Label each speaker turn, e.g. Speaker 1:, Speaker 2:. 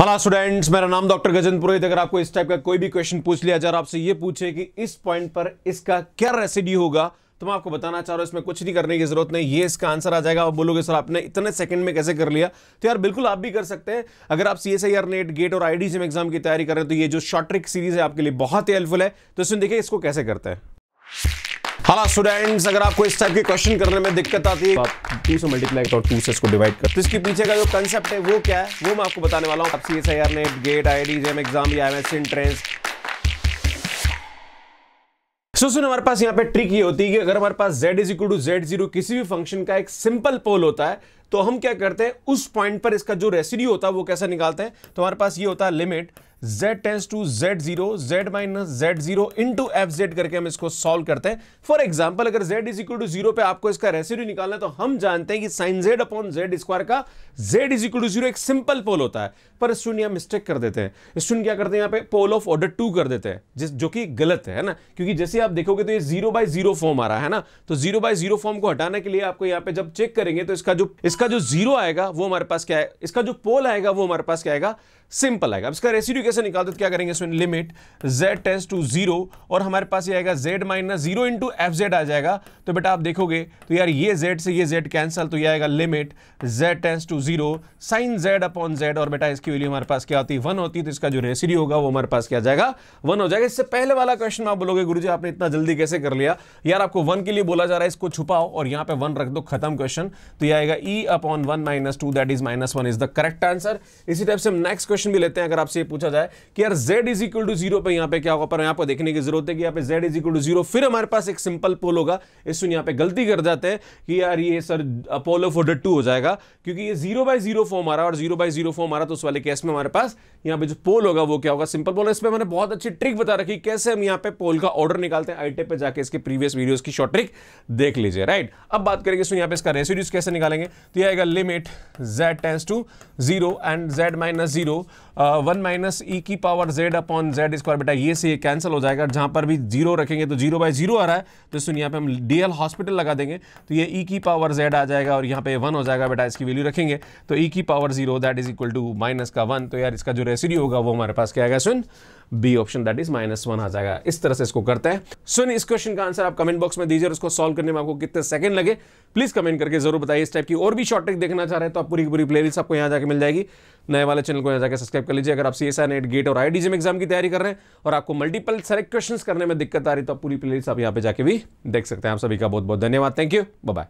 Speaker 1: hello students मेरा नाम doctor Gajendra पुरोहित अगर आपको इस टाइप का कोई भी क्वेश्चन पूछ लिया जा रहा आपसे ये पूछे कि इस पॉइंट पर इसका क्या रेसिडी होगा तो मैं आपको बताना चाह रहा हूँ इसमें कुछ नहीं करने की जरूरत नहीं ये इसका आंसर आ जाएगा आप बोलोगे सर आपने इतने सेकंड में कैसे कर लिया तो यार बिल्कुल आप भी कर सकते हैं अगर आप C S I R NET GATE और आई डी एग्जाम की तैयारी कर रहे हैं तो ये जो शॉर्ट ट्रिक सीरीज है आपके लिए बहुत ही हेल्पफुल है तो इसमें देखिए इसको कैसे करते हैं हाला स्टूडेंट्स अगर आपको इस टाइप के क्वेश्चन करने में दिक्कत आती है टू से मल्टीप्लाई और टू से इसको डिवाइड कर तो इसके पीछे का जो कंसेप्ट है वो क्या है वो मैं आपको बताने वाला हूँ आप C S I R NET GATE IIT JAM exam M entrance so सुन हमारे पास यहाँ पे ट्रिक ये होती है कि अगर हमारे पास z is equal to Z zero किसी भी फंक्शन का एक सिंपल पोल होता है तो हम क्या करते हैं उस पॉइंट पर इसका जो रेसिड्यू होता है वो कैसे निकालते हैं तो हमारे पास ये होता है limit z tends to z zero z minus Z zero into F Z करके हम इसको सॉल्व करते हैं फॉर एग्जाम्पल अगर z is equal to zero पे आपको इसका रेसिड्यू निकालना है तो हम जानते हैं कि sine z upon Z square का z is equal to zero एक सिंपल पोल होता है पर स्टूडेंट यहाँ मिस्टेक कर देते हैं स्टूडेंट क्या करते हैं यहाँ पे पोल ऑफ ऑर्डर टू कर देते हैं जिस जो कि गलत है ना क्योंकि जैसे आप देखोगे तो ये जीरो बाय जीरो फॉर्म आ रहा है ना तो जीरो बाय जीरो फॉर्म को हटाने के लिए आपको यहाँ पे जब चेक करेंगे तो इसका जो इसका इसका जो जीरो आएगा वो हमारे पास क्या है इसका जो पोल आएगा वो हमारे पास क्या आएगा सिंपल आएगा अब इसका रेसिड्यू कैसे निकालते तो क्या करेंगे इसमें limit z tends to zero और हमारे पास ये आएगा z minus zero into F Z आ जाएगा तो बेटा आप देखोगे तो यार ये z से ये z कैंसल तो ये आएगा limit z tends to zero sine z upon z और बेटा इसकी वैल्यू हमारे पास क्या होती है वन होती है तो इसका जो रेसिड्यू होगा वो हमारे पास क्या जाएगा वन हो जाएगा इससे पहले वाला क्वेश्चन आप बोलोगे गुरु आपने इतना जल्दी कैसे कर लिया यार आपको वन के लिए बोला जा रहा है इसको छुपाओ और यहाँ पे वन रख दो खत्म क्वेश्चन तो यह आएगा e upon one minus two that is minus one is the correct answer इसी टाइप से नेक्स्ट क्वेश्चन भी लेते हैं अगर आपसे पूछा जाए कि यार z is equal to zero पर यहाँ पे क्या होगा पर यहाँ पर देखने की जरूरत है कि यहाँ पे z is equal to zero फिर हमारे पास एक सिंपल पोल होगा इस यहाँ पे गलती कर जाते हैं कि यार ये सर अपोलो फोर्टर टू हो जाएगा क्योंकि ये जीरो बाय जीरो फॉर्म आ रहा है और जीरो बाय जीरो फॉर्म आ रहा तो उस वाले केस में हमारे पास यहाँ पे जो पोल होगा वो क्या होगा सिंपल पोल इस पर मैंने बहुत अच्छी ट्रिक बता रखी कैसे हम यहाँ पे पोल का ऑर्डर निकालते हैं आईटे पर जाकर इसके प्रीवियस वीडियो की शॉर्ट ट्रिक देख लीजिए राइट अब बात करेंगे इसमें यहाँ पे इसका रेसिड्यूज कैसे निकालेंगे तो यह आएगा limit z tends to zero and z minus zero one minus e की power z upon Z square बेटा ये से ये कैंसिल हो जाएगा जहां पर भी जीरो रखेंगे तो जीरो बाय जीरो आ रहा है तो सुन यहाँ पे हम डी हॉस्पिटल लगा देंगे तो ये ई e की पावर जेड आ जाएगा और यहाँ पे वन हो जाएगा बेटा इसकी वैल्यू रखेंगे तो ई e की power zero that is equal to minus का वन तो यार इसका जो रेसिडी होगा वो हमारे पास क्या आएगा सुन B option that is minus one आ जाएगा इस तरह से इसको करते हैं सुन इस क्वेश्चन का आंसर आप कमेंट बॉक्स में दीजिए और इसको सॉल्व करने में आपको कितने सेकंड लगे प्लीज कमेंट करके जरूर बताइए इस टाइप की और भी शॉर्ट ट्रिक देखना चाह रहे हैं तो आप पूरी पूरी प्लेलिस्ट आपको यहाँ जाकर मिल जाएगी नए वाले चैनल को यहाँ जाकर सब्सक्राइब कर लीजिए अगर आप सी एस नेट गेट और आई में एग्जाम की तैयारी कर रहे हैं और आपको मल्टीपल सेलेक्ट क्वेश्चन करने में दिक्कत आ रही तो आप पूरी प्लेलिस्ट आप यहाँ पे जाके भी देख सकते हैं आप सभी का बहुत बहुत धन्यवाद थैंक यू बाय